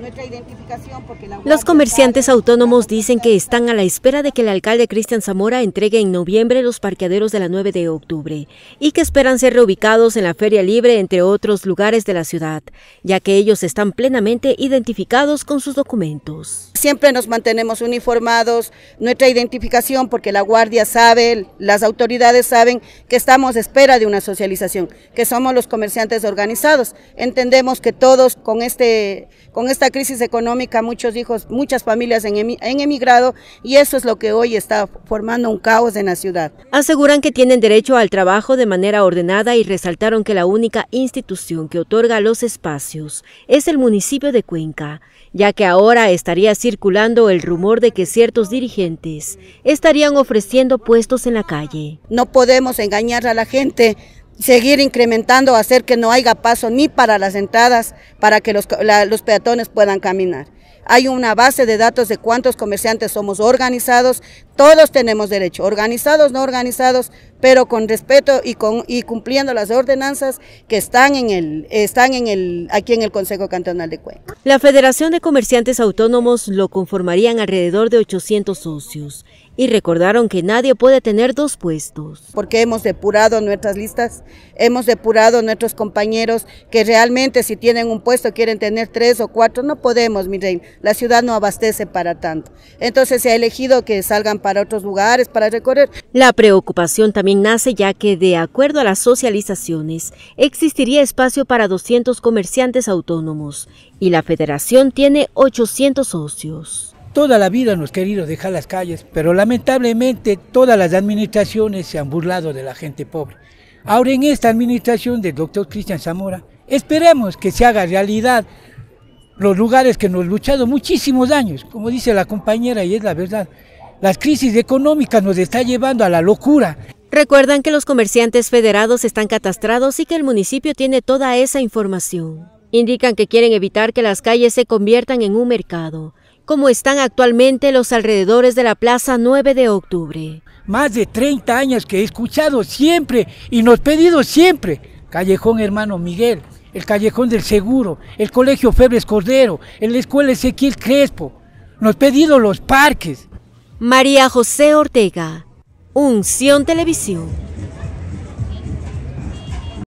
nuestra identificación porque la Los comerciantes autónomos dicen que están a la espera de que el alcalde Cristian Zamora entregue en noviembre los parqueaderos de la 9 de octubre y que esperan ser reubicados en la Feria Libre entre otros lugares de la ciudad, ya que ellos están plenamente identificados con sus documentos. Siempre nos mantenemos uniformados, nuestra identificación porque la guardia sabe, las autoridades saben que estamos a espera de una socialización, que somos los comerciantes organizados. Entendemos que todos con este con esta crisis económica muchos hijos, muchas familias han emigrado y eso es lo que hoy está formando un caos en la ciudad. Aseguran que tienen derecho al trabajo de manera ordenada y resaltaron que la única institución que otorga los espacios es el municipio de Cuenca, ya que ahora estaría circulando el rumor de que ciertos dirigentes estarían ofreciendo puestos en la calle. No podemos engañar a la gente seguir incrementando, hacer que no haya paso ni para las entradas, para que los, los peatones puedan caminar hay una base de datos de cuántos comerciantes somos organizados, todos tenemos derecho, organizados, no organizados, pero con respeto y, con, y cumpliendo las ordenanzas que están, en el, están en el, aquí en el Consejo Cantonal de Cuenca. La Federación de Comerciantes Autónomos lo conformarían alrededor de 800 socios y recordaron que nadie puede tener dos puestos. Porque hemos depurado nuestras listas, hemos depurado nuestros compañeros que realmente si tienen un puesto quieren tener tres o cuatro, no podemos, mi rey la ciudad no abastece para tanto. Entonces se ha elegido que salgan para otros lugares para recorrer. La preocupación también nace ya que de acuerdo a las socializaciones existiría espacio para 200 comerciantes autónomos y la federación tiene 800 socios. Toda la vida nos querido dejar las calles, pero lamentablemente todas las administraciones se han burlado de la gente pobre. Ahora en esta administración del doctor Cristian Zamora, esperemos que se haga realidad los lugares que nos han luchado muchísimos años, como dice la compañera y es la verdad, las crisis económicas nos está llevando a la locura. Recuerdan que los comerciantes federados están catastrados y que el municipio tiene toda esa información. Indican que quieren evitar que las calles se conviertan en un mercado, como están actualmente los alrededores de la Plaza 9 de Octubre. Más de 30 años que he escuchado siempre y nos pedido siempre, Callejón Hermano Miguel, el Callejón del Seguro, el Colegio Febres Cordero, la Escuela Ezequiel Crespo. Nos pedido los parques. María José Ortega, Unción Televisión.